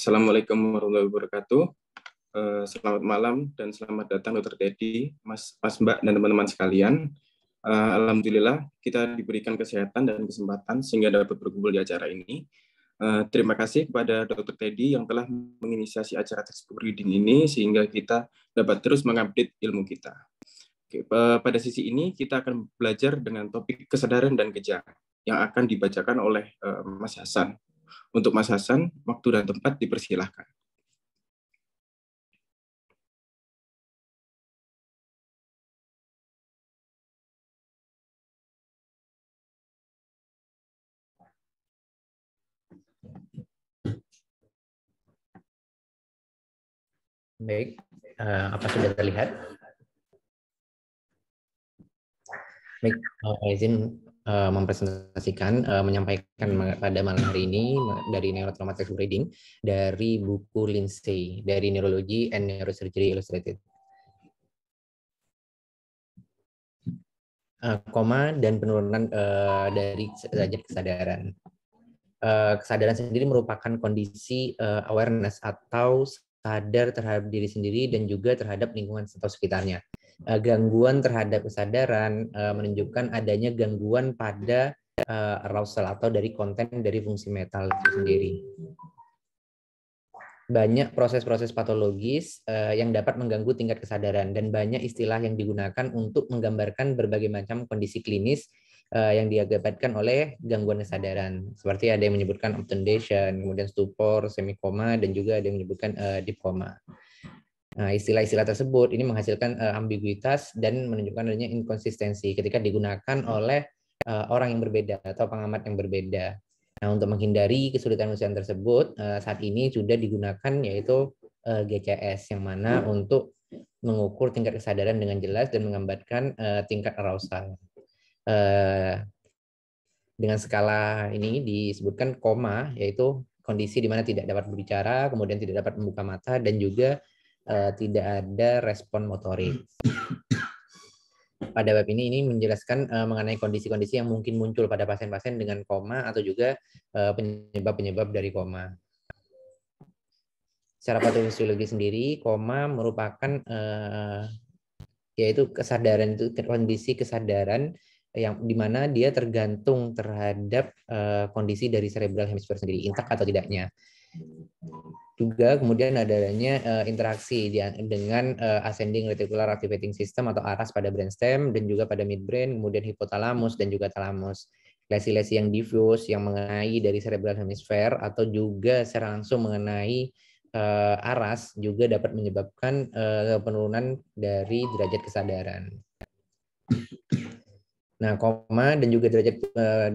Assalamualaikum warahmatullahi wabarakatuh. Eh, selamat malam dan selamat datang Dr. Teddy, Mas, Mas Mbak, dan teman-teman sekalian. Eh, Alhamdulillah kita diberikan kesehatan dan kesempatan sehingga dapat berkumpul di acara ini. Eh, terima kasih kepada Dr. Teddy yang telah menginisiasi acara textbook reading ini sehingga kita dapat terus mengupdate ilmu kita. pada sisi ini kita akan belajar dengan topik kesadaran dan gejala yang akan dibacakan oleh Mas Hasan. Untuk Mas Hasan, waktu dan tempat dipersilahkan. Baik, uh, apa sudah terlihat? Baik, uh, izin uh, mempresentasikan, uh, menyampaikan pada malam hari ini dari Neurotraumatic Reading dari buku Lindsay dari Neurology and Neurosurgery Illustrated. Eh, koma dan penurunan uh, dari derajat kesadaran. Uh, kesadaran sendiri merupakan kondisi uh, awareness atau sadar terhadap diri sendiri dan juga terhadap lingkungan atau sekitarnya uh, gangguan terhadap kesadaran uh, menunjukkan adanya gangguan pada uh, arousal atau dari konten dari fungsi metal itu sendiri. Banyak proses-proses patologis uh, yang dapat mengganggu tingkat kesadaran dan banyak istilah yang digunakan untuk menggambarkan berbagai macam kondisi klinis uh, yang diakibatkan oleh gangguan kesadaran. Seperti ada yang menyebutkan obtundation, kemudian stupor, semikoma, dan juga ada yang menyebutkan uh, deep Nah, istilah-istilah tersebut ini menghasilkan eh, ambiguitas dan menunjukkan adanya inkonsistensi ketika digunakan oleh eh, orang yang berbeda atau pengamat yang berbeda. Nah, untuk menghindari kesulitan-kesulitan tersebut, eh, saat ini sudah digunakan yaitu GCS yang mana untuk mengukur tingkat kesadaran dengan jelas dan menggambarkan tingkat arousal. Dengan skala ini disebutkan koma, yaitu kondisi di mana tidak dapat berbicara, kemudian tidak dapat membuka mata, dan juga Eh, tidak ada respon motorik. Pada web ini ini menjelaskan uh, mengenai kondisi-kondisi yang mungkin muncul pada pasien-pasien dengan koma atau juga eh, penyebab-penyebab dari koma. Secara patofisiologi sendiri, koma merupakan yaitu kesadaran itu kondisi kesadaran yang dimana dia tergantung terhadap uh, kondisi dari cerebral hemisphere sendiri intak atau tidaknya juga kemudian adanya uh, interaksi di, dengan uh, ascending reticular activating system atau ARAS pada brainstem dan juga pada midbrain, kemudian hipotalamus dan juga talamus. Lesi-lesi yang diffuse yang mengenai dari cerebral hemisphere atau juga secara langsung mengenai uh, eh, ARAS juga dapat menyebabkan uh, penurunan dari derajat kesadaran. Nah, koma dan juga derajat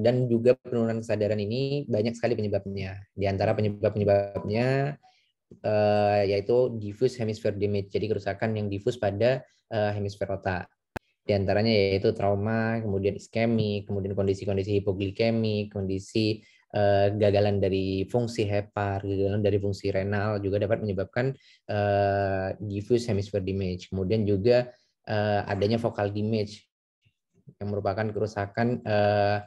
dan juga penurunan kesadaran ini banyak sekali penyebabnya. Di antara penyebab-penyebabnya uh, yaitu diffuse hemisphere damage. Jadi kerusakan yang diffuse pada uh, eh, hemisfer otak. Di antaranya yaitu trauma, kemudian iskemi, kemudian kondisi-kondisi hipoglikemi, kondisi uh, gagalan dari fungsi hepar, gagalan dari fungsi renal juga dapat menyebabkan uh, diffuse hemisphere damage. Kemudian juga uh, adanya focal damage yang merupakan kerusakan uh,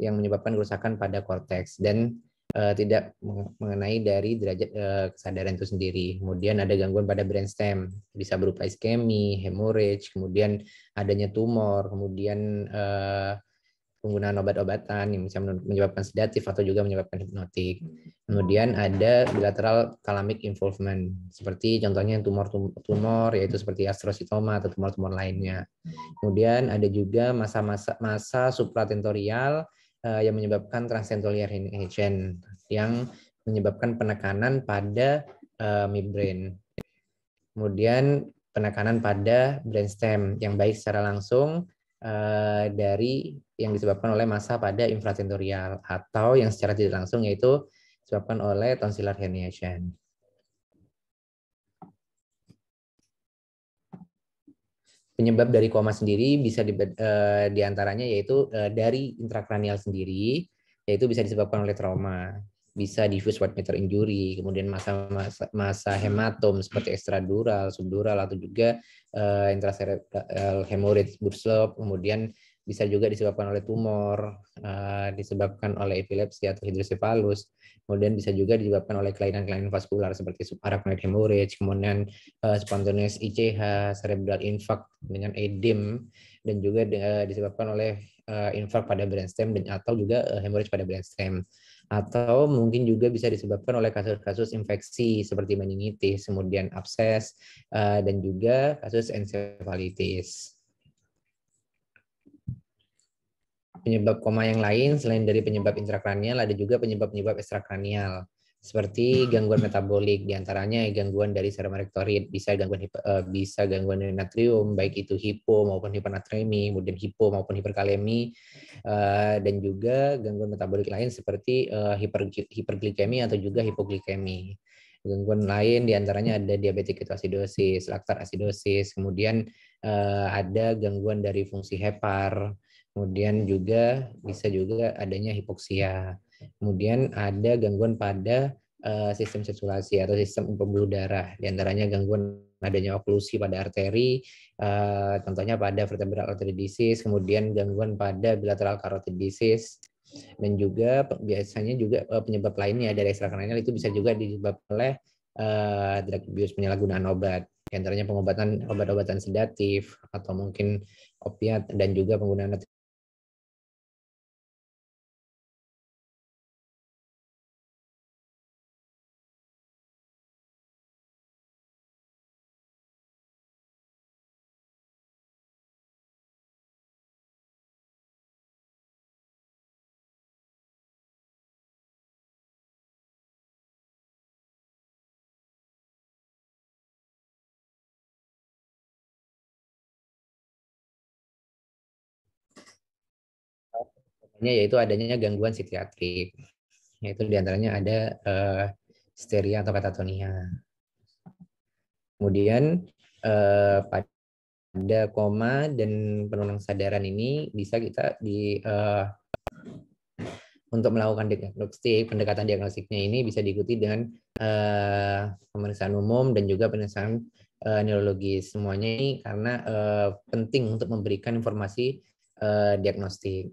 yang menyebabkan kerusakan pada korteks dan uh, tidak mengenai dari derajat uh, kesadaran itu sendiri. Kemudian ada gangguan pada brainstem, bisa berupa iskemi, hemorrhage, kemudian adanya tumor, kemudian uh, penggunaan obat-obatan yang bisa menyebabkan sedatif atau juga menyebabkan hipnotik. Kemudian ada bilateral thalamic involvement, seperti contohnya tumor-tumor yaitu seperti astrositoma atau tumor-tumor lainnya. Kemudian ada juga masa-masa masa supratentorial uh, yang menyebabkan transcendentalier agent yang menyebabkan penekanan pada uh, eh, midbrain. Kemudian penekanan pada brainstem yang baik secara langsung uh, dari yang disebabkan oleh massa pada infrasensorial atau yang secara tidak langsung yaitu disebabkan oleh tonsillar herniation. Penyebab dari koma sendiri bisa di, uh, eh, diantaranya yaitu uh, dari intrakranial sendiri, yaitu bisa disebabkan oleh trauma, bisa diffuse white matter injury, kemudian masa masa, masa hematom seperti ekstradural, subdural atau juga uh, intracerebral hemorrhage, burslop, kemudian bisa juga disebabkan oleh tumor, eh, disebabkan oleh epilepsi atau hidrosefalus, kemudian bisa juga disebabkan oleh kelainan-kelainan vaskular seperti subarachnoid hemorrhage, kemudian eh, spontaneous ICH, cerebral infarct dengan edem, dan juga eh, disebabkan oleh infarct pada brainstem dan atau juga hemorrhage pada brainstem atau mungkin juga bisa disebabkan oleh kasus-kasus infeksi seperti meningitis, kemudian abses, dan juga kasus encephalitis. Penyebab koma yang lain selain dari penyebab intrakranial ada juga penyebab-penyebab ekstrakranial seperti gangguan metabolik diantaranya gangguan dari serum rektorit bisa gangguan eh, bisa gangguan natrium baik itu hipo maupun hipernatremi kemudian hipo maupun hiperkalemi uh, dan juga gangguan metabolik lain seperti uh, hiper, hiperglikemi atau juga hipoglikemi gangguan lain diantaranya ada diabetik ketoasidosis laktat asidosis kemudian ada gangguan dari fungsi hepar Kemudian juga bisa juga adanya hipoksia. Kemudian ada gangguan pada eh, sistem sirkulasi atau sistem pembuluh darah. Di antaranya gangguan adanya oklusi pada arteri, eh, contohnya pada vertebral artery disease, kemudian gangguan pada bilateral carotid disease, dan juga biasanya juga eh, penyebab lainnya dari ekstrakranal itu bisa juga disebabkan oleh uh, drug abuse penyalahgunaan obat di antaranya pengobatan obat-obatan sedatif atau mungkin opiat dan juga penggunaan yaitu adanya gangguan psikiatrik. Yaitu diantaranya ada uh, eh, steria atau katatonia. Kemudian uh, pada koma dan penurunan kesadaran ini bisa kita di uh, untuk melakukan diagnostik, pendekatan diagnostiknya ini bisa diikuti dengan uh, pemeriksaan umum dan juga pemeriksaan uh, neurologis. Semuanya ini karena uh, penting untuk memberikan informasi uh, diagnostik.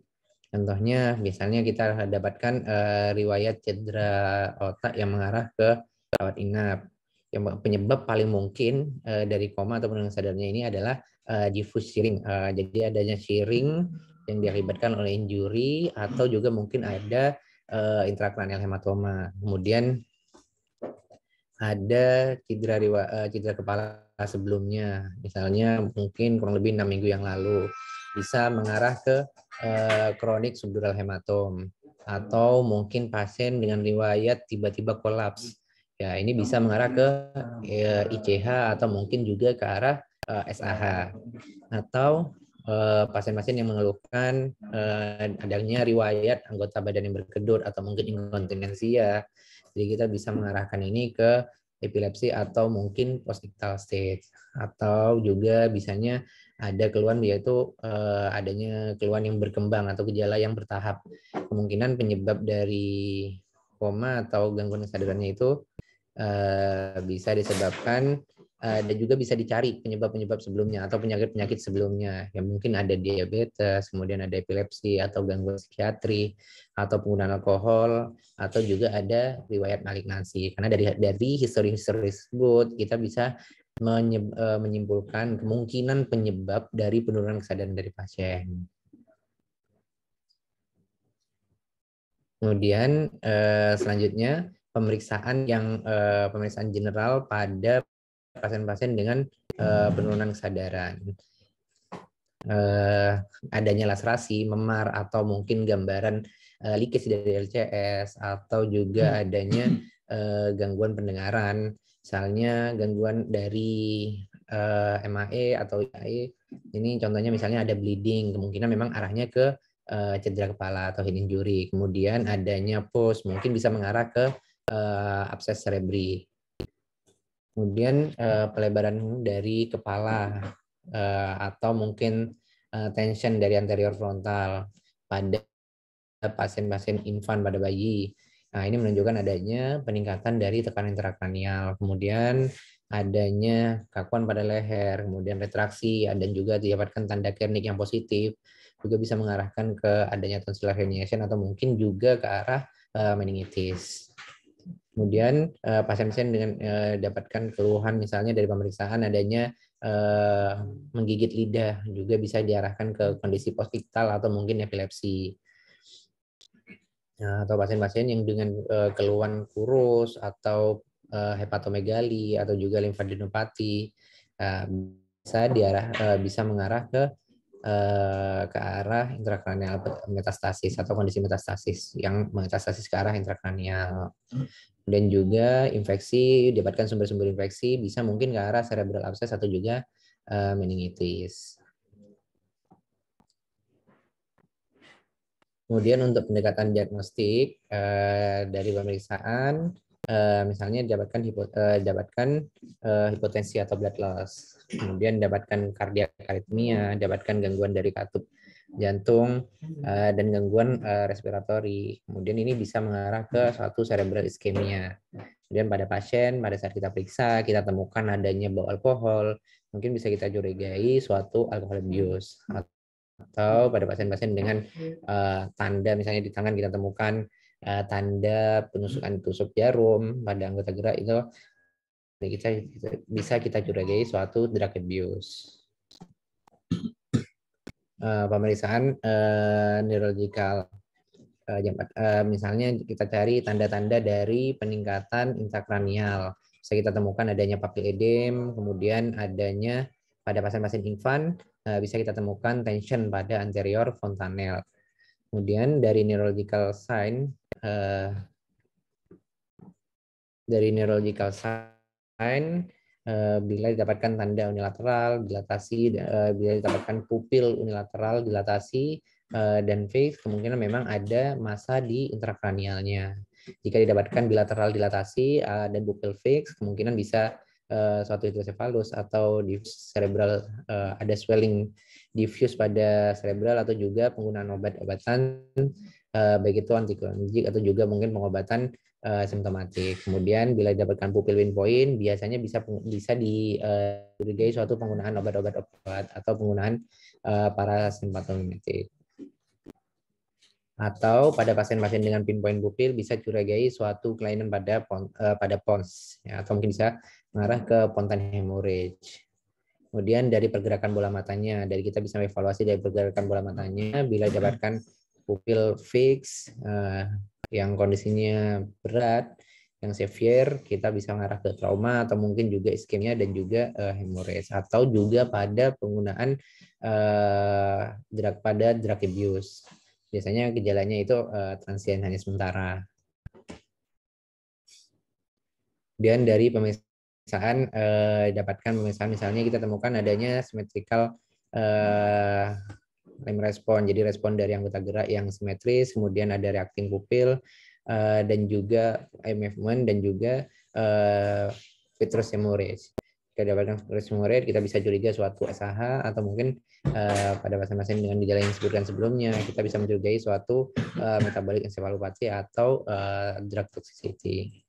Contohnya misalnya kita dapatkan uh, riwayat cedera otak yang mengarah ke rawat inap. Yang penyebab paling mungkin uh, dari koma atau penurunan sadarnya ini adalah uh, diffuse shearing. Uh, jadi adanya shearing yang diakibatkan oleh injury atau juga mungkin ada uh, intrakranial hematoma. Kemudian ada cedera riwa, uh, cedera kepala sebelumnya, misalnya mungkin kurang lebih enam minggu yang lalu bisa mengarah ke Eh, kronik uh, subdural hematom atau mungkin pasien dengan riwayat tiba-tiba kolaps. Ya, ini bisa mengarah ke uh, eh, ICH atau mungkin juga ke arah uh, eh, SAH atau pasien-pasien yang mengeluhkan adanya riwayat anggota badan yang berkedut atau mungkin inkontinensia. Jadi kita bisa mengarahkan ini ke epilepsi atau mungkin postictal state atau juga bisanya ada keluhan yaitu uh, adanya keluhan yang berkembang atau gejala yang bertahap. Kemungkinan penyebab dari koma atau gangguan kesadarannya itu uh, bisa disebabkan uh, dan juga bisa dicari penyebab-penyebab sebelumnya atau penyakit-penyakit sebelumnya. yang mungkin ada diabetes, kemudian ada epilepsi atau gangguan psikiatri atau penggunaan alkohol atau juga ada riwayat malignansi. Karena dari dari histori-histori tersebut kita bisa Eh, menyimpulkan kemungkinan penyebab dari penurunan kesadaran dari pasien. Kemudian eh, selanjutnya pemeriksaan yang eh, pemeriksaan general pada pasien-pasien dengan penurunan kesadaran. adanya laserasi, memar atau mungkin gambaran likis dari LCS atau juga hmm. adanya gangguan pendengaran misalnya gangguan dari uh, eh, MAE atau IAE ini contohnya misalnya ada bleeding kemungkinan memang arahnya ke uh, cedera kepala atau head injury kemudian adanya pus mungkin bisa mengarah ke uh, abses cerebri kemudian uh, pelebaran dari kepala uh, atau mungkin uh, tension dari anterior frontal pada pasien-pasien infan pada bayi Nah, ini menunjukkan adanya peningkatan dari tekanan intrakranial, kemudian adanya kakuan pada leher, kemudian retraksi, dan juga didapatkan tanda kernik yang positif, juga bisa mengarahkan ke adanya tonsillar herniation atau mungkin juga ke arah eh, meningitis. Kemudian pasien-pasien eh, dengan eh, dapatkan keluhan misalnya dari pemeriksaan adanya menggigit lidah juga bisa diarahkan ke kondisi postiktal atau mungkin epilepsi. Nah, atau pasien-pasien yang dengan uh, keluhan kurus atau uh, hepatomegali atau juga limfadenopati uh, bisa diarah uh, bisa mengarah ke uh, ke arah intrakranial metastasis atau kondisi metastasis yang metastasis ke arah intrakranial dan juga infeksi dapatkan sumber-sumber infeksi bisa mungkin ke arah cerebral abscess atau juga uh, meningitis. Kemudian untuk pendekatan diagnostik eh, dari pemeriksaan, eh, misalnya dapatkan eh, dapatkan hipotensi atau blood loss, kemudian dapatkan kardiak aritmia, dapatkan gangguan dari katup jantung dan gangguan respiratori. Kemudian ini bisa mengarah ke suatu cerebral iskemia. Kemudian pada pasien pada saat kita periksa kita temukan adanya bau alkohol, mungkin bisa kita curigai suatu alkohol abuse atau pada pasien-pasien dengan uh, tanda misalnya di tangan kita temukan uh, tanda penusukan tusuk jarum pada anggota gerak itu kita, bisa kita curigai suatu drug abuse. Uh, pemeriksaan uh, neurological uh, misalnya kita cari tanda-tanda dari peningkatan intrakranial bisa kita temukan adanya papil kemudian adanya pada pasien-pasien infan eh, bisa kita temukan tension pada anterior fontanel. Kemudian dari neurological sign eh, dari neurological sign eh, bila didapatkan tanda unilateral dilatasi bila didapatkan pupil unilateral dilatasi dan face kemungkinan memang ada masa di intrakranialnya jika didapatkan bilateral dilatasi dan pupil fix kemungkinan bisa Eh, suatu hidrosefalus atau di cerebral uh, ada swelling diffuse pada cerebral atau juga penggunaan obat-obatan uh, baik itu antikonjug atau juga mungkin pengobatan uh, simptomatik. Kemudian bila didapatkan pupil win point biasanya bisa bisa dicurigai uh, suatu penggunaan obat-obat obat atau penggunaan uh, parasimpatomimetik atau pada pasien-pasien dengan pinpoint pupil bisa curigai suatu kelainan pada pon, uh, pada pons ya, atau mungkin bisa mengarah ke spontan hemorrhage. Kemudian dari pergerakan bola matanya, dari kita bisa evaluasi dari pergerakan bola matanya bila dapatkan pupil fix uh, yang kondisinya berat, yang severe, kita bisa mengarah ke trauma atau mungkin juga iskemia dan juga uh, hemorrhage atau juga pada penggunaan uh, drug pada drug abuse. Biasanya gejalanya itu uh, transient hanya sementara. Dan dari pemeriksaan pemeriksaan eh, dapatkan pemeriksaan misalnya kita temukan adanya symmetrical eh, rem respon. Jadi respon dari anggota gerak yang simetris, kemudian ada reacting pupil eh, dan juga eye movement dan juga eh, vitreous hemorrhage. Jika dapatkan vitreous hemorrhage, kita bisa curiga suatu SAH atau mungkin eh, pada pasien-pasien dengan gejala yang disebutkan sebelumnya, kita bisa mencurigai suatu eh, metabolic encephalopathy atau eh, drug toxicity.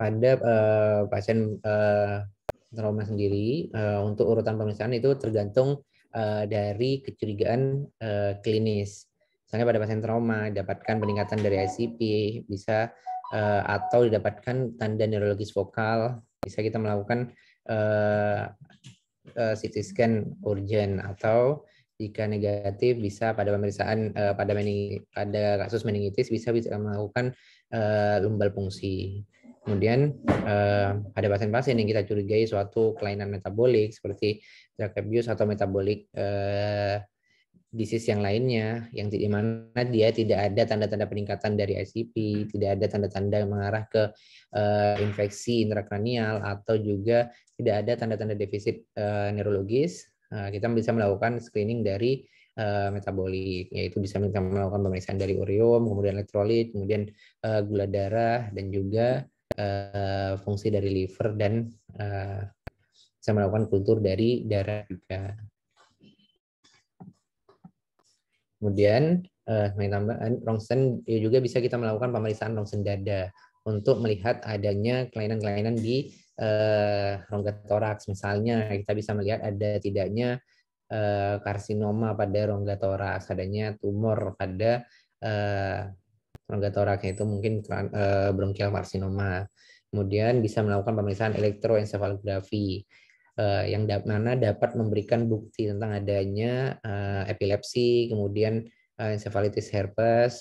pada uh, eh, pasien uh, trauma sendiri uh, untuk urutan pemeriksaan itu tergantung uh, dari kecurigaan uh, klinis. Misalnya pada pasien trauma dapatkan peningkatan dari ICP bisa uh, atau didapatkan tanda neurologis vokal bisa kita melakukan uh, uh, CT scan urgent atau jika negatif bisa pada pemeriksaan uh, pada mening pada kasus meningitis bisa bisa melakukan uh, lumbal fungsi. Kemudian eh, ada pasien-pasien yang kita curigai suatu kelainan metabolik seperti drug abuse atau metabolik eh, disease yang lainnya yang di mana dia tidak ada tanda-tanda peningkatan dari ICP, tidak ada tanda-tanda mengarah ke eh, infeksi intrakranial atau juga tidak ada tanda-tanda defisit eh, neurologis, eh, kita bisa melakukan screening dari eh, metabolik, yaitu bisa melakukan pemeriksaan dari ureum, kemudian elektrolit, kemudian eh, gula darah dan juga Eh, fungsi dari liver dan uh, bisa melakukan kultur dari darah juga. Kemudian eh, uh, tambahan rongsen juga bisa kita melakukan pemeriksaan rongsen dada untuk melihat adanya kelainan-kelainan di eh, rongga toraks misalnya kita bisa melihat ada tidaknya karsinoma pada rongga toraks adanya tumor pada organ toraknya itu mungkin belum eh, bronkial karsinoma. Kemudian bisa melakukan pemeriksaan elektroencefalografi eh, yang mana dapat memberikan bukti tentang adanya eh, epilepsi, kemudian encephalitis herpes,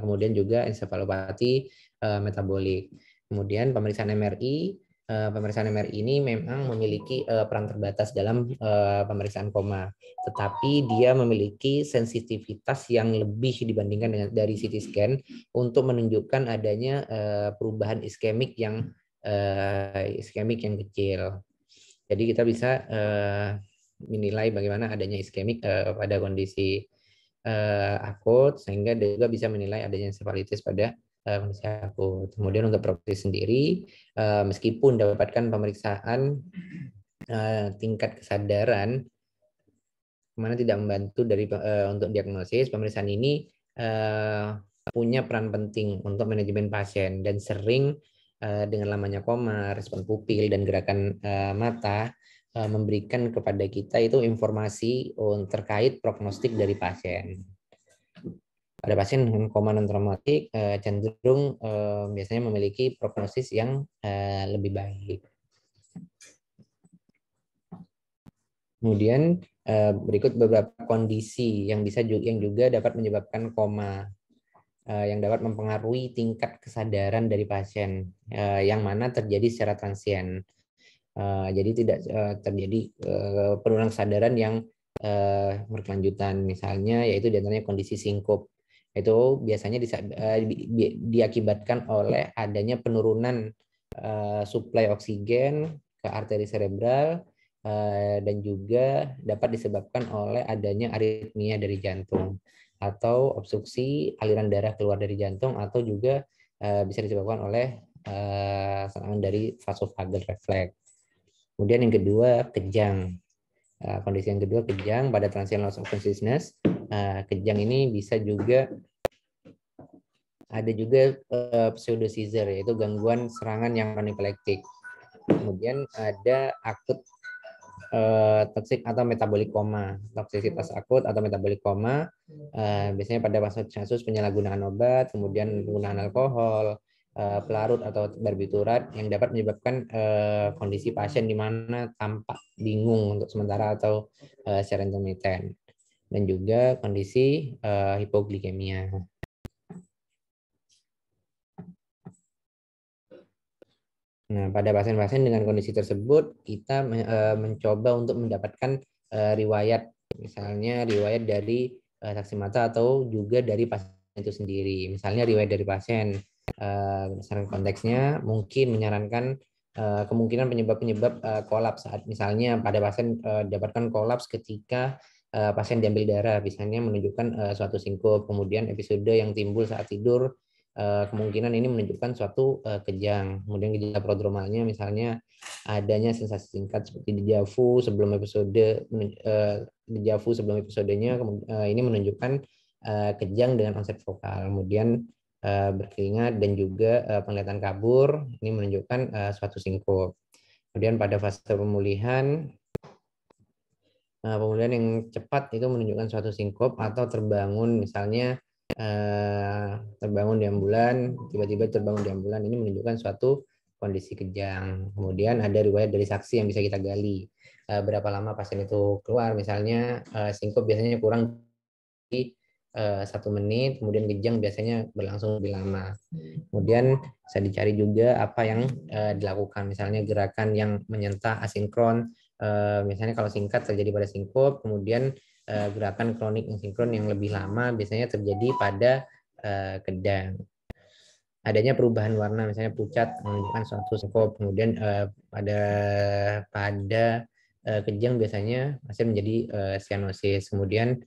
kemudian juga encephalopati metabolik. Kemudian pemeriksaan MRI Eh, pemeriksaan MRI ini memang memiliki uh, peran terbatas dalam uh, pemeriksaan koma, tetapi dia memiliki sensitivitas yang lebih dibandingkan dengan dari CT scan untuk menunjukkan adanya uh, perubahan iskemik yang uh, iskemik yang kecil. Jadi kita bisa uh, menilai bagaimana adanya iskemik uh, pada kondisi uh, akut sehingga juga bisa menilai adanya sefalitis pada Eh, saya aku, Kemudian untuk proksi sendiri, eh, meskipun dapatkan pemeriksaan eh, tingkat kesadaran, mana tidak membantu dari untuk diagnosis, pemeriksaan ini punya peran penting untuk manajemen pasien dan sering dengan lamanya koma, respon pupil dan gerakan mata memberikan kepada kita itu informasi terkait prognostik dari pasien pada pasien dengan koma non traumatik eh, cenderung eh, biasanya memiliki prognosis yang eh, lebih baik. Kemudian eh, berikut beberapa kondisi yang bisa juga, yang juga dapat menyebabkan koma eh, yang dapat mempengaruhi tingkat kesadaran dari pasien eh, yang mana terjadi secara transien. Uh, jadi tidak uh, terjadi uh, penurunan kesadaran yang uh, berkelanjutan misalnya yaitu diantaranya kondisi singkup itu biasanya disa, eh, di, di, diakibatkan oleh adanya penurunan uh, suplai oksigen ke arteri cerebral uh, eh, dan juga dapat disebabkan oleh adanya aritmia dari jantung atau obstruksi aliran darah keluar dari jantung atau juga uh, bisa disebabkan oleh uh, serangan dari vasovagal refleks. Kemudian yang kedua kejang. Uh, kondisi yang kedua kejang pada transient loss of consciousness uh, kejang ini bisa juga ada juga uh, pseudo seizure yaitu gangguan serangan yang non Kemudian ada akut uh, eh, toksik atau metabolik koma. Toksisitas akut atau metabolik koma uh, eh, biasanya pada kasus-kasus penyalahgunaan obat, kemudian penggunaan alkohol, uh, pelarut atau barbiturat yang dapat menyebabkan uh, kondisi pasien di mana tampak bingung untuk sementara atau uh, secara dan juga kondisi uh, hipoglikemia. Nah, pada pasien-pasien dengan kondisi tersebut, kita eh, mencoba untuk mendapatkan eh, riwayat, misalnya riwayat dari saksi mata atau juga dari pasien itu sendiri. Misalnya riwayat dari pasien, misalnya konteksnya, mungkin menyarankan kemungkinan penyebab-penyebab kolaps saat misalnya pada pasien dapatkan kolaps ketika Eh, pasien diambil darah misalnya menunjukkan uh, suatu singkup, kemudian episode yang timbul saat tidur uh, kemungkinan ini menunjukkan suatu uh, kejang. Kemudian gejala prodromalnya misalnya adanya sensasi singkat seperti dejavu sebelum episode uh, dejavu sebelum episodenya uh, ini menunjukkan uh, kejang dengan onset vokal. Kemudian uh, berkeringat dan juga penglihatan kabur ini menunjukkan suatu singkup. Kemudian pada fase pemulihan Nah, pemulihan yang cepat itu menunjukkan suatu sinkop atau terbangun misalnya eh, terbangun di ambulan tiba-tiba terbangun di ambulan ini menunjukkan suatu kondisi kejang kemudian ada riwayat dari saksi yang bisa kita gali Eh, berapa lama pasien itu keluar misalnya eh, sinkop biasanya kurang di eh, satu menit, kemudian kejang biasanya berlangsung lebih lama. Kemudian bisa dicari juga apa yang eh, dilakukan, misalnya gerakan yang menyentak asinkron, misalnya eh, kalau singkat terjadi pada singkup, kemudian eh, gerakan kronik yang sinkron yang lebih lama biasanya terjadi pada uh, kedang. Adanya perubahan warna, misalnya pucat menunjukkan suatu singkup, kemudian pada pada kejang biasanya masih menjadi sianosis. Kemudian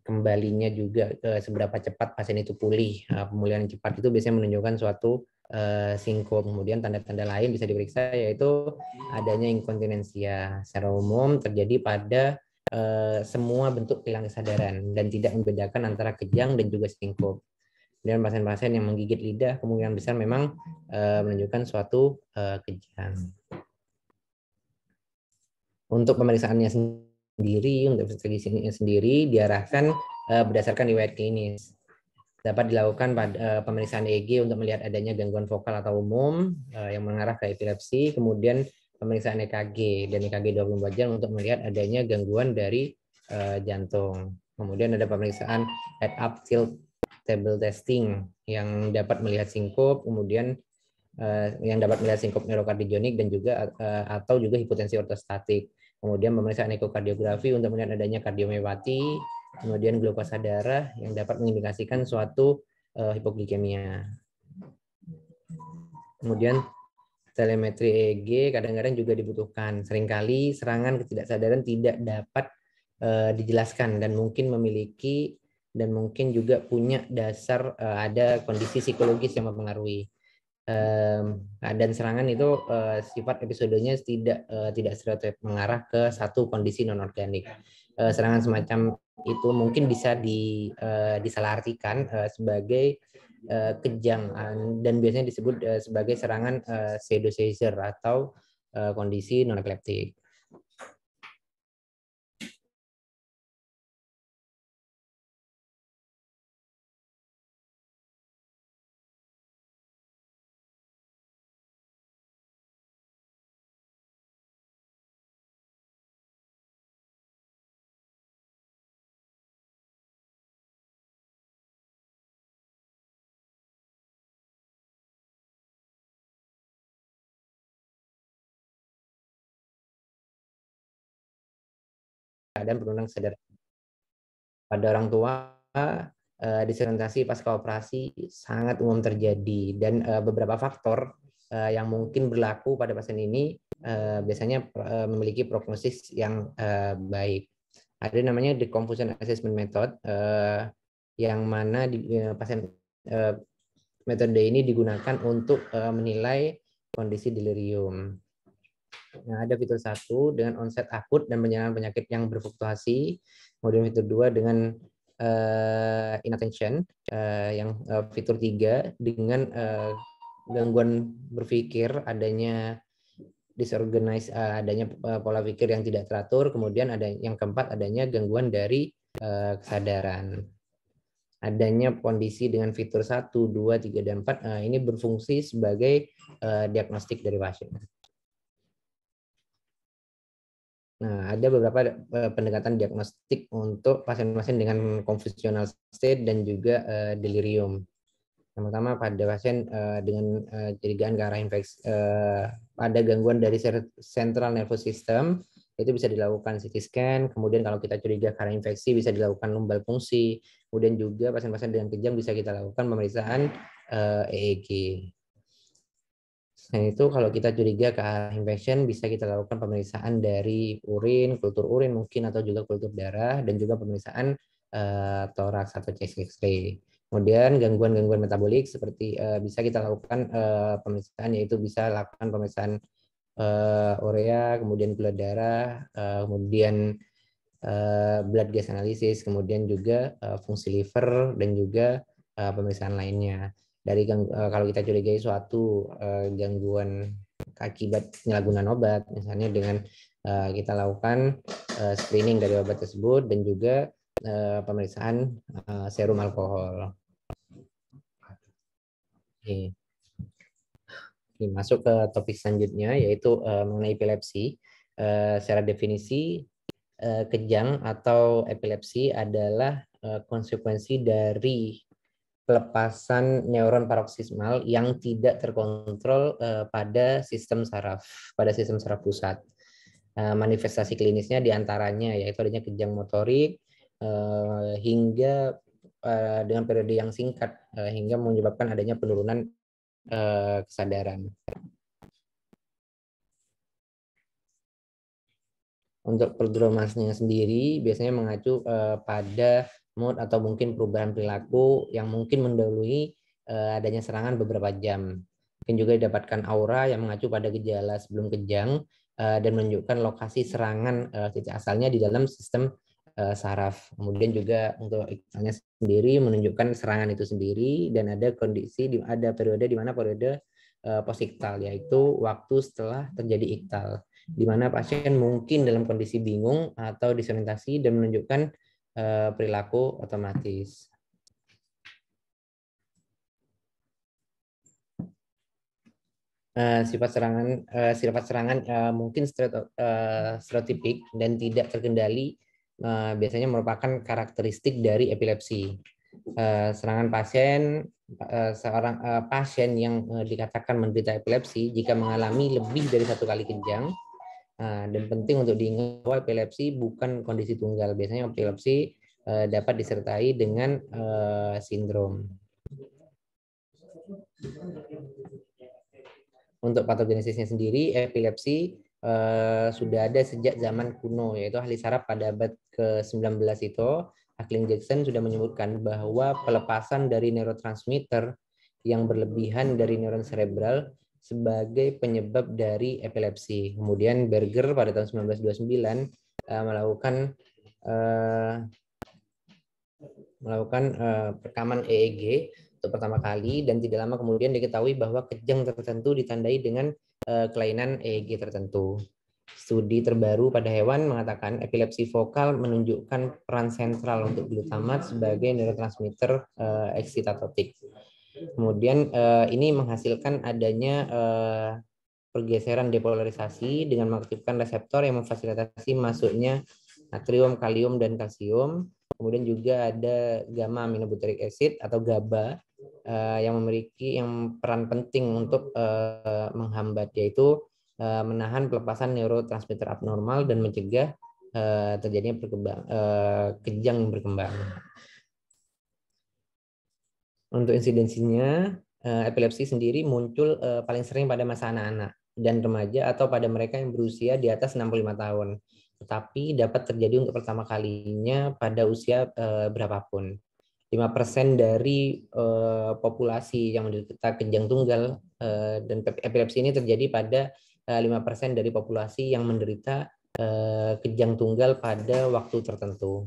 kembalinya juga seberapa cepat pasien itu pulih. pemulihan cepat itu biasanya menunjukkan suatu Eh, singkup Kemudian tanda-tanda lain bisa diperiksa yaitu adanya inkontinensia. Secara umum terjadi pada eh, semua bentuk kehilangan kesadaran dan tidak membedakan antara kejang dan juga singkup dan pasien-pasien yang menggigit lidah kemungkinan besar memang eh, menunjukkan suatu kejang. Untuk pemeriksaannya sendiri, untuk sendiri diarahkan eh, berdasarkan riwayat klinis dapat dilakukan pada eh, pemeriksaan EEG untuk melihat adanya gangguan vokal atau umum eh, yang mengarah ke epilepsi, kemudian pemeriksaan EKG dan EKG 24 jam untuk melihat adanya gangguan dari eh, jantung. Kemudian ada pemeriksaan head up tilt table testing yang dapat melihat singkup, kemudian yang dapat melihat singkup neurokardionik dan juga atau juga hipotensi ortostatik. Kemudian pemeriksaan ekokardiografi untuk melihat adanya kardiomyopati, kemudian glukosa darah yang dapat mengindikasikan suatu uh, hipoglikemia. Kemudian telemetri EEG kadang-kadang juga dibutuhkan. Seringkali serangan ketidaksadaran tidak dapat uh, dijelaskan dan mungkin memiliki dan mungkin juga punya dasar uh, ada kondisi psikologis yang mempengaruhi. Um, dan serangan itu uh, sifat episodenya tidak uh, tidak mengarah ke satu kondisi non organik. Uh, serangan semacam itu mungkin bisa di, uh, eh, disalahartikan uh, eh, sebagai uh, eh, kejang dan biasanya disebut uh, sebagai serangan uh, seizure atau uh, kondisi non-epileptik. keadaan penurunang sederhana. Pada orang tua, eh, disorientasi pasca operasi sangat umum terjadi dan eh, beberapa faktor eh, yang mungkin berlaku pada pasien ini biasanya memiliki prognosis yang baik. Ada namanya confusion assessment method yang mana di, pasien metode ini digunakan untuk menilai kondisi delirium. Nah, ada fitur satu dengan onset akut dan penyerangan penyakit yang berfluktuasi, kemudian fitur dua dengan uh, inattention, uh, yang uh, fitur tiga dengan uh, gangguan berpikir, adanya disorganize, uh, adanya uh, pola pikir yang tidak teratur, kemudian ada yang keempat adanya gangguan dari uh, kesadaran. Adanya kondisi dengan fitur 1, 2, 3, dan 4 uh, ini berfungsi sebagai uh, diagnostik dari pasien. Nah, ada beberapa eh, pendekatan diagnostik untuk pasien-pasien dengan confusional state dan juga uh, delirium. terutama pada pasien uh, dengan uh, curigaan ke arah infeksi uh, ada gangguan dari central nervous system itu bisa dilakukan CT scan, kemudian kalau kita curiga karena infeksi bisa dilakukan lumbal fungsi, kemudian juga pasien-pasien dengan kejang bisa kita lakukan pemeriksaan uh, EEG. Selain nah, itu, kalau kita curiga ke arah infection, bisa kita lakukan pemeriksaan dari urin, kultur urin mungkin, atau juga kultur darah, dan juga pemeriksaan uh, toraks atau chest X-ray. Kemudian gangguan-gangguan metabolik seperti uh, bisa kita lakukan uh, pemeriksaan, yaitu bisa lakukan pemeriksaan uh, urea, kemudian gula darah, uh, kemudian uh, blood gas analysis, kemudian juga uh, fungsi liver, dan juga uh, pemeriksaan lainnya dari eh, kalau kita curigai suatu uh, gangguan akibat penyalahgunaan obat misalnya dengan eh, kita lakukan screening dari obat tersebut dan juga pemeriksaan serum alkohol. Oke. masuk ke topik selanjutnya yaitu mengenai epilepsi. secara definisi kejang atau epilepsi adalah konsekuensi dari pelepasan neuron paroksismal yang tidak terkontrol eh, pada sistem saraf, pada sistem saraf pusat. Eh, manifestasi klinisnya diantaranya yaitu adanya kejang motorik eh, hingga dengan periode yang singkat hingga menyebabkan adanya penurunan kesadaran. Untuk prodromasnya sendiri biasanya mengacu pada mood atau mungkin perubahan perilaku yang mungkin mendahului uh, adanya serangan beberapa jam. Mungkin juga didapatkan aura yang mengacu pada gejala sebelum kejang uh, dan menunjukkan lokasi serangan uh, titik asalnya di dalam sistem uh, saraf. Kemudian juga untuk iksannya sendiri menunjukkan serangan itu sendiri dan ada kondisi di, ada periode di mana periode uh, yaitu waktu setelah terjadi iktal di mana pasien mungkin dalam kondisi bingung atau disorientasi dan menunjukkan Eh, perilaku otomatis. Eh, sifat serangan eh, sifat serangan mungkin stereotipik dan tidak terkendali biasanya merupakan karakteristik dari epilepsi. Serangan pasien seorang pasien yang dikatakan menderita epilepsi jika mengalami lebih dari satu kali kejang Ah, dan penting untuk diingat bahwa epilepsi bukan kondisi tunggal. Biasanya epilepsi eh, dapat disertai dengan eh, sindrom. Untuk patogenesisnya sendiri, epilepsi eh, sudah ada sejak zaman kuno, yaitu ahli saraf pada abad ke-19 itu, Ackling Jackson sudah menyebutkan bahwa pelepasan dari neurotransmitter yang berlebihan dari neuron cerebral sebagai penyebab dari epilepsi. Kemudian Berger pada tahun 1929 uh, eh, melakukan uh, melakukan uh, eh, rekaman EEG untuk pertama kali dan tidak lama kemudian diketahui bahwa kejang tertentu ditandai dengan uh, kelainan EEG tertentu. Studi terbaru pada hewan mengatakan epilepsi vokal menunjukkan peran sentral untuk glutamat sebagai neurotransmitter uh, eksitatotik. Kemudian uh, ini menghasilkan adanya uh, pergeseran depolarisasi dengan mengaktifkan reseptor yang memfasilitasi masuknya natrium, kalium, dan kalsium. Kemudian juga ada gamma aminobutyric acid atau GABA uh, yang memiliki yang peran penting untuk uh, menghambat yaitu uh, menahan pelepasan neurotransmitter abnormal dan mencegah uh, terjadinya uh, kejang kejang berkembang. Untuk insidensinya, eh, epilepsi sendiri muncul eh, paling sering pada masa anak-anak dan remaja atau pada mereka yang berusia di atas 65 tahun. Tetapi dapat terjadi untuk pertama kalinya pada usia eh, berapapun. 5% dari populasi yang menderita kejang tunggal dan epilepsi ini terjadi pada lima 5% dari populasi yang menderita kejang tunggal pada waktu tertentu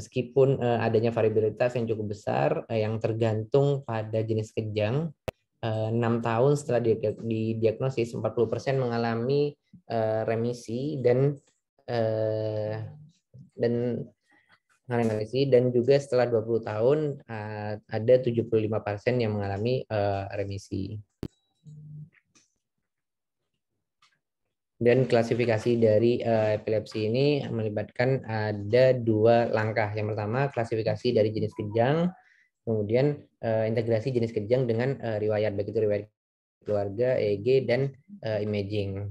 meskipun uh, adanya variabilitas yang cukup besar uh, yang tergantung pada jenis kejang. Eh, enam tahun setelah didiagnosis, 40% mengalami uh, remisi dan uh, dan remisi dan juga setelah 20 tahun uh, ada 75% yang mengalami uh, remisi. Dan klasifikasi dari uh, epilepsi ini melibatkan ada dua langkah. Yang pertama, klasifikasi dari jenis kejang, kemudian uh, integrasi jenis kejang dengan uh, riwayat, begitu riwayat keluarga, eg e dan uh, imaging.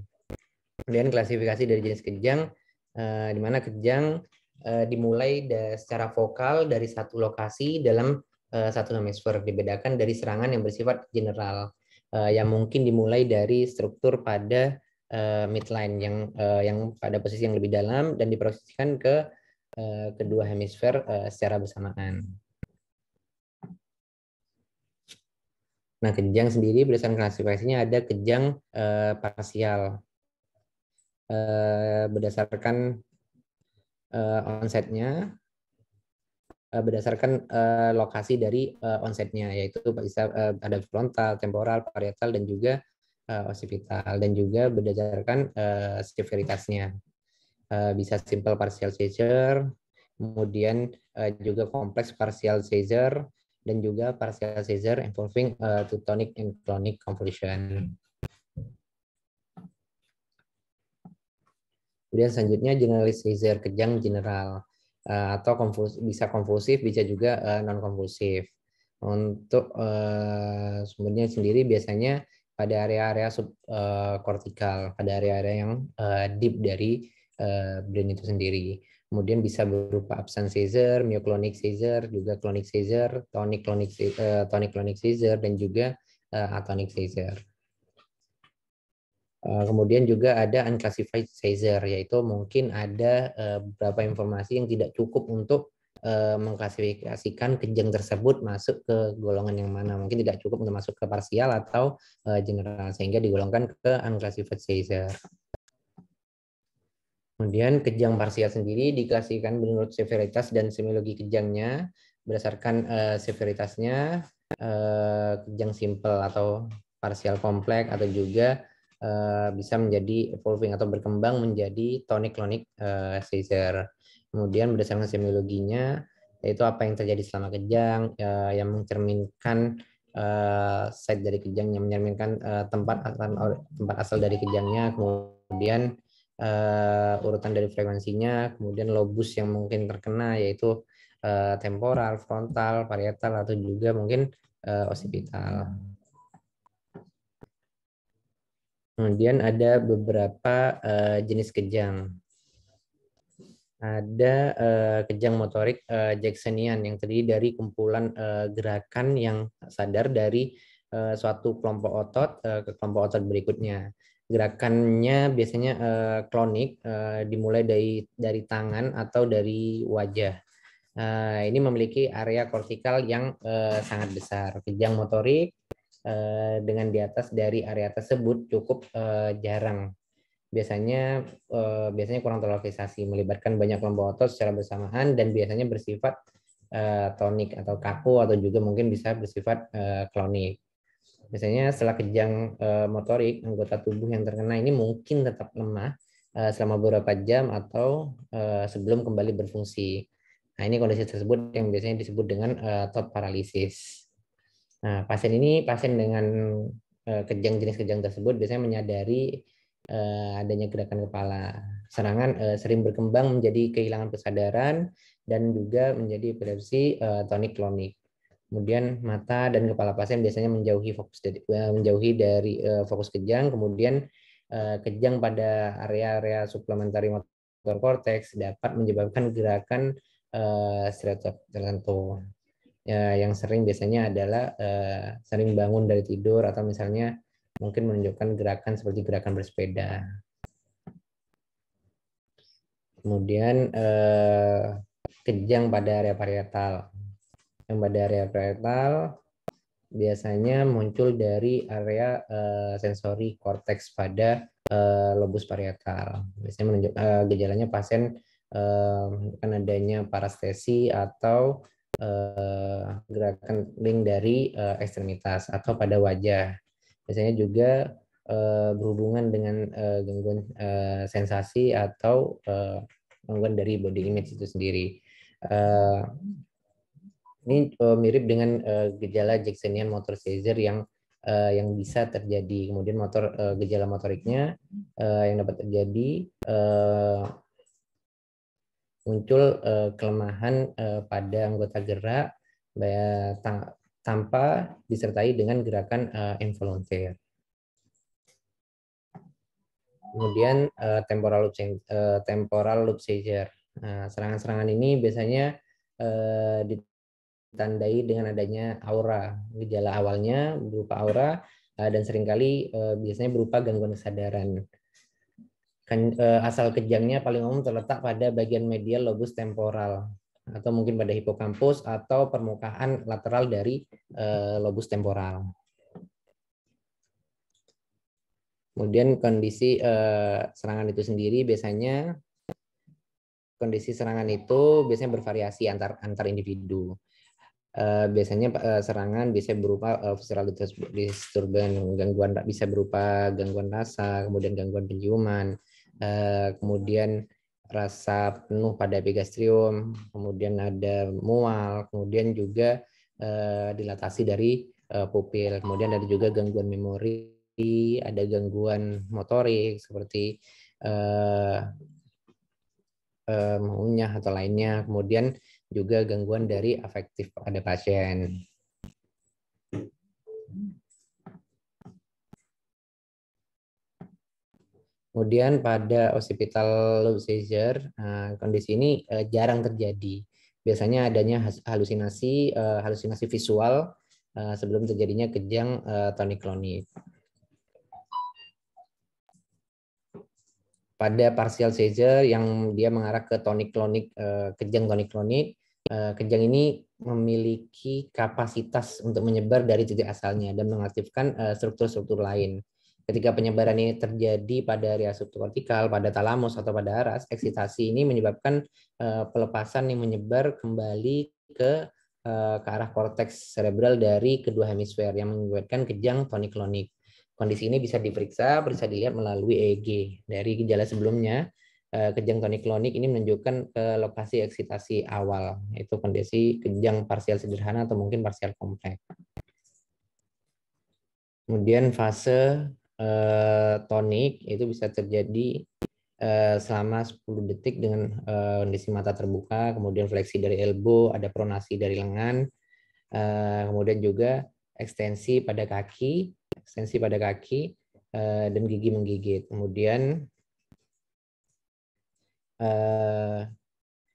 Kemudian klasifikasi dari jenis kejang, uh, di mana kejang uh, dimulai da secara vokal dari satu lokasi dalam uh, satu hemisfer, dibedakan dari serangan yang bersifat general, uh, yang mungkin dimulai dari struktur pada uh, midline yang uh, yang pada posisi yang lebih dalam dan diproyeksikan ke uh, kedua hemisfer uh, secara bersamaan. Nah, kejang sendiri berdasarkan klasifikasinya ada kejang uh, parsial. Uh, berdasarkan uh, onsetnya, berdasarkan uh, lokasi dari uh, onsetnya, yaitu bisa uh, ada frontal, temporal, parietal, dan juga uh, eh, osipital dan juga berdasarkan uh, eh, severitasnya. Uh, eh, bisa simple partial seizure, kemudian uh, juga kompleks partial seizure, dan juga partial seizure involving uh, tonic and clonic convulsion. Kemudian selanjutnya generalized seizure kejang general uh, atau konfus bisa konvulsif bisa juga uh, non konvulsif. Untuk uh, sumbernya sendiri biasanya pada area-area subkortikal, eh, uh, pada area-area yang uh, deep dari uh, eh, brain itu sendiri. Kemudian bisa berupa absence seizure, myoclonic seizure, juga clonic seizure, tonic clonic uh, tonic clonic seizure dan juga uh, atonic seizure. kemudian juga ada unclassified seizure yaitu mungkin ada beberapa informasi yang tidak cukup untuk eh, mengklasifikasikan kejang tersebut masuk ke golongan yang mana. Mungkin tidak cukup untuk masuk ke parsial atau eh, general sehingga digolongkan ke unclassified seizure. Kemudian kejang parsial sendiri diklasifikasikan menurut severitas dan semiologi kejangnya berdasarkan uh, severitasnya uh, kejang simple atau parsial kompleks atau juga uh, bisa menjadi evolving atau berkembang menjadi tonic clonic uh, seizure. Kemudian berdasarkan semiologinya, yaitu apa yang terjadi selama kejang uh, yang mencerminkan uh, site dari kejang yang mencerminkan uh, tempat asal, tempat asal dari kejangnya kemudian uh, urutan dari frekuensinya kemudian lobus yang mungkin terkena yaitu uh, temporal frontal parietal atau juga mungkin uh, occipital kemudian ada beberapa uh, jenis kejang ada uh, kejang motorik uh, Jacksonian yang terdiri dari kumpulan uh, gerakan yang sadar dari uh, suatu kelompok otot uh, ke kelompok otot berikutnya. Gerakannya biasanya uh, klonik uh, dimulai dari dari tangan atau dari wajah. Uh, ini memiliki area kortikal yang uh, sangat besar. Kejang motorik uh, dengan di atas dari area tersebut cukup uh, jarang biasanya eh, biasanya kurang terlokalisasi, melibatkan banyak kelompok otot secara bersamaan dan biasanya bersifat eh, tonik atau kaku atau juga mungkin bisa bersifat eh, klonik. Biasanya setelah kejang eh, motorik, anggota tubuh yang terkena ini mungkin tetap lemah eh, selama beberapa jam atau eh, sebelum kembali berfungsi. Nah, ini kondisi tersebut yang biasanya disebut dengan uh, eh, paralisis. paralisis. Nah, pasien ini pasien dengan eh, kejang jenis kejang tersebut biasanya menyadari Eh, adanya gerakan kepala. Serangan eh, sering berkembang menjadi kehilangan kesadaran dan juga menjadi epilepsi eh, tonik klonik. Kemudian mata dan kepala pasien biasanya menjauhi fokus dari, menjauhi dari fokus kejang, kemudian kejang pada area-area suplementari motor korteks dapat menyebabkan gerakan stereotip tertentu. Ya, yang sering biasanya adalah sering bangun dari tidur atau misalnya mungkin menunjukkan gerakan seperti gerakan bersepeda. Kemudian eh, kejang pada area parietal. Yang pada area parietal biasanya muncul dari area eh, sensori korteks pada eh, lobus parietal. Biasanya menunjuk gejalanya pasien eh, kan adanya parastesi atau gerakan ring dari eh, ekstremitas atau pada wajah biasanya juga uh, berhubungan dengan uh, gangguan uh, sensasi atau uh, gangguan dari body image itu sendiri. Uh, ini uh, mirip dengan uh, gejala Jacksonian motor seizure yang uh, yang bisa terjadi. Kemudian motor uh, gejala motoriknya uh, yang dapat terjadi uh, muncul uh, kelemahan uh, pada anggota gerak, tang tanpa disertai dengan gerakan uh, eh, involuntary. Kemudian uh, temporal loop uh, temporal loop seizure. Nah, serangan-serangan nah, ini biasanya uh, ditandai dengan adanya aura. Gejala awalnya berupa aura dan seringkali uh, biasanya berupa gangguan kesadaran. asal kejangnya paling umum terletak pada bagian medial lobus temporal atau mungkin pada hipokampus atau permukaan lateral dari eh, lobus temporal. Kemudian kondisi eh, serangan itu sendiri biasanya kondisi serangan itu biasanya bervariasi antar antar individu. Eh, biasanya eh, serangan bisa berupa eh, visceral disturbance, gangguan bisa berupa gangguan rasa, kemudian gangguan penciuman, uh, kemudian rasa penuh pada epigastrium, kemudian ada mual, kemudian juga uh, dilatasi dari uh, pupil, kemudian ada juga gangguan memori, ada gangguan motorik seperti eh, mengunyah uh, maunya atau lainnya, kemudian juga gangguan dari afektif pada pasien. Kemudian pada occipital lobe seizure, eh, kondisi ini eh, jarang terjadi. Biasanya adanya halusinasi, eh, halusinasi visual sebelum terjadinya kejang toniklonik. Pada partial seizure yang dia mengarah ke toniklonik, kejang toniklonik, kejang ini memiliki kapasitas untuk menyebar dari titik asalnya dan mengaktifkan struktur-struktur lain Ketika penyebaran ini terjadi pada area subkortikal, pada talamus atau pada aras, eksitasi ini menyebabkan eh, pelepasan yang menyebar kembali ke eh, ke arah korteks cerebral dari kedua hemisfer yang menyebabkan kejang toniklonik. Kondisi ini bisa diperiksa, bisa dilihat melalui EEG. Dari gejala sebelumnya, eh, kejang toniklonik ini menunjukkan ke lokasi eksitasi awal, yaitu kondisi kejang parsial sederhana atau mungkin parsial kompleks. Kemudian fase eh, tonik itu bisa terjadi eh, selama 10 detik dengan eh, kondisi mata terbuka, kemudian fleksi dari elbow, ada pronasi dari lengan, eh, kemudian juga ekstensi pada kaki, ekstensi pada kaki eh, dan gigi menggigit. Kemudian eh,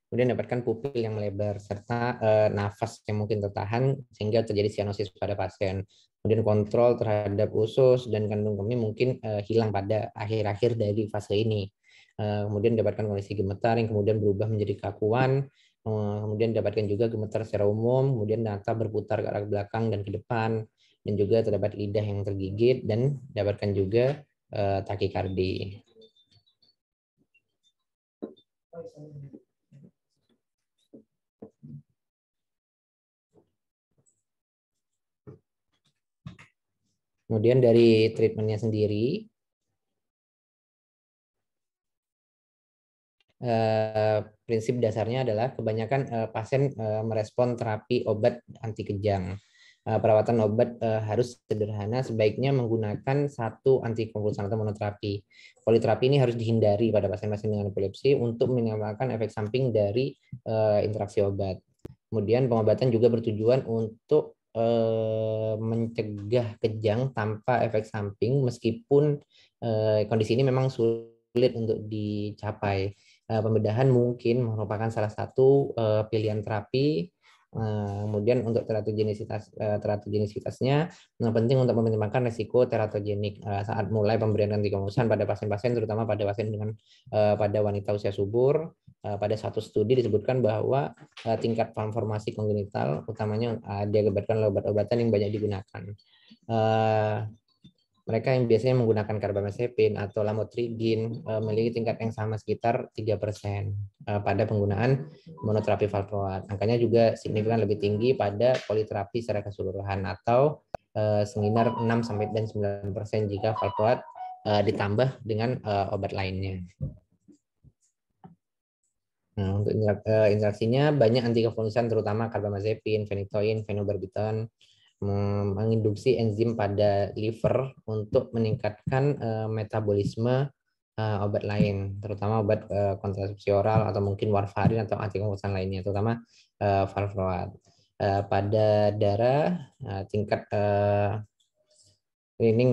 kemudian dapatkan pupil yang melebar serta eh, nafas yang mungkin tertahan sehingga terjadi sianosis pada pasien kemudian kontrol terhadap usus dan kandung kemih mungkin uh, hilang pada akhir-akhir dari fase ini. Uh, kemudian dapatkan kondisi gemetar yang kemudian berubah menjadi kakuan, uh, kemudian dapatkan juga gemetar secara umum, kemudian nata berputar ke arah belakang dan ke depan, dan juga terdapat lidah yang tergigit dan dapatkan juga uh, takikardi. Kemudian dari treatmentnya sendiri, eh, prinsip dasarnya adalah kebanyakan eh, pasien eh, merespon terapi obat anti kejang. perawatan obat harus sederhana, sebaiknya menggunakan satu antikonvulsan atau monoterapi. Politerapi ini harus dihindari pada pasien-pasien dengan epilepsi untuk menyamakan efek samping dari interaksi obat. Kemudian pengobatan juga bertujuan untuk eh, mencegah kejang tanpa efek samping meskipun eh, kondisi ini memang sulit untuk dicapai. Eh, pembedahan mungkin merupakan salah satu eh, pilihan terapi. Eh, kemudian untuk teratogenisitas eh, teratogenisitasnya nah, penting untuk meminimalkan risiko teratogenik eh, saat mulai pemberian anti pada pasien-pasien terutama pada pasien dengan pada wanita usia subur Eh, pada satu studi disebutkan bahwa eh, tingkat transformasi kongenital utamanya eh, diakibatkan oleh obat-obatan yang banyak digunakan. Mereka yang biasanya menggunakan karbamazepin atau lamotrigin memiliki tingkat yang sama sekitar 3% pada penggunaan monoterapi valproat. Angkanya juga signifikan lebih tinggi pada politerapi secara keseluruhan atau seminar 6 sampai sembilan 9% jika valproat ditambah dengan obat lainnya. Nah, untuk eh, interaksinya banyak antikonvulsan terutama carbamazepin, fenitoin, fenobarbital menginduksi enzim pada liver untuk meningkatkan uh, metabolisme uh, obat lain, terutama obat uh, kontrasepsi oral atau mungkin warfarin atau antikonvulsan lainnya, terutama uh, valproat. Uh, pada darah uh, tingkat uh,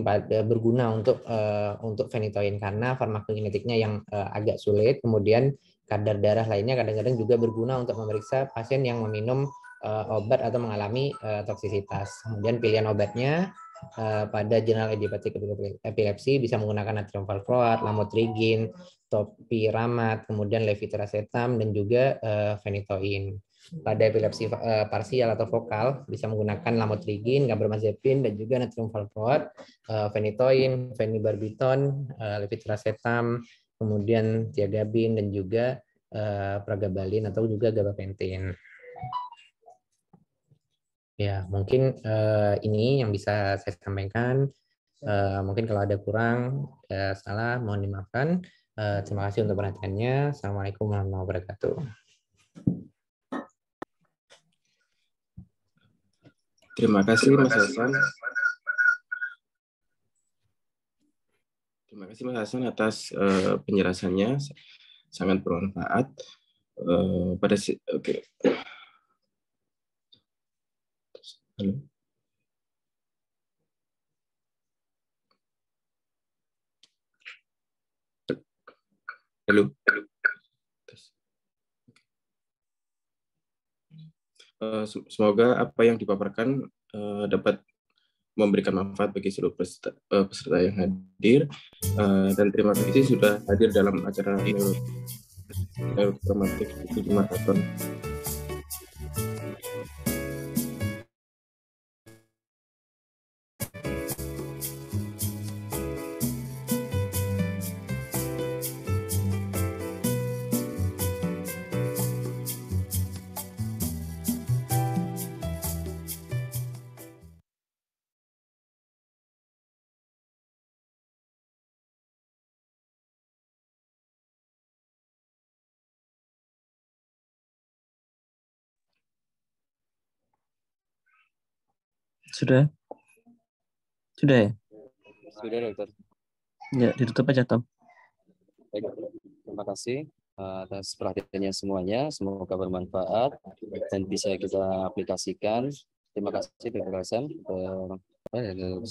pada berguna untuk uh, untuk fenitoin karena farmakokinetiknya yang uh, agak sulit, kemudian kadar darah lainnya kadang-kadang juga berguna untuk memeriksa pasien yang meminum uh, obat atau mengalami uh, toksisitas. Kemudian pilihan obatnya uh, pada jurnal idiopathic epilepsi bisa menggunakan natrium valproat, lamotrigin, topiramat, kemudian levetiracetam dan juga uh, fenitoin. Pada epilepsi uh, parsial atau vokal bisa menggunakan lamotrigin, gabapentin dan juga natrium valproat, uh, fenitoin, fenibarbiton, uh, levetiracetam, kemudian tiagabin dan juga uh, eh, pragabalin atau juga gabapentin. Ya, mungkin uh, ini yang bisa saya sampaikan. Uh, mungkin kalau ada kurang, ya salah, mohon dimaafkan. Uh, terima kasih untuk perhatiannya. Assalamualaikum warahmatullahi wabarakatuh. Terima kasih Mas Hasan. Terima kasih Mas Hasan atas uh, penjelasannya, sangat bermanfaat. Uh, pada oke. Okay. Halo. Halo. Uh, semoga apa yang dipaparkan uh, dapat memberikan manfaat bagi seluruh peserta, uh, peserta yang hadir uh, dan terima kasih sudah hadir dalam acara ini normatif di maraton. Sudah? Sudah ya? Sudah, Dokter. Ya, ditutup aja, Tom. Baik, terima kasih eh, atas perhatiannya semuanya. Semoga bermanfaat dan bisa kita aplikasikan. Terima kasih, Dr. Hasan. Eh,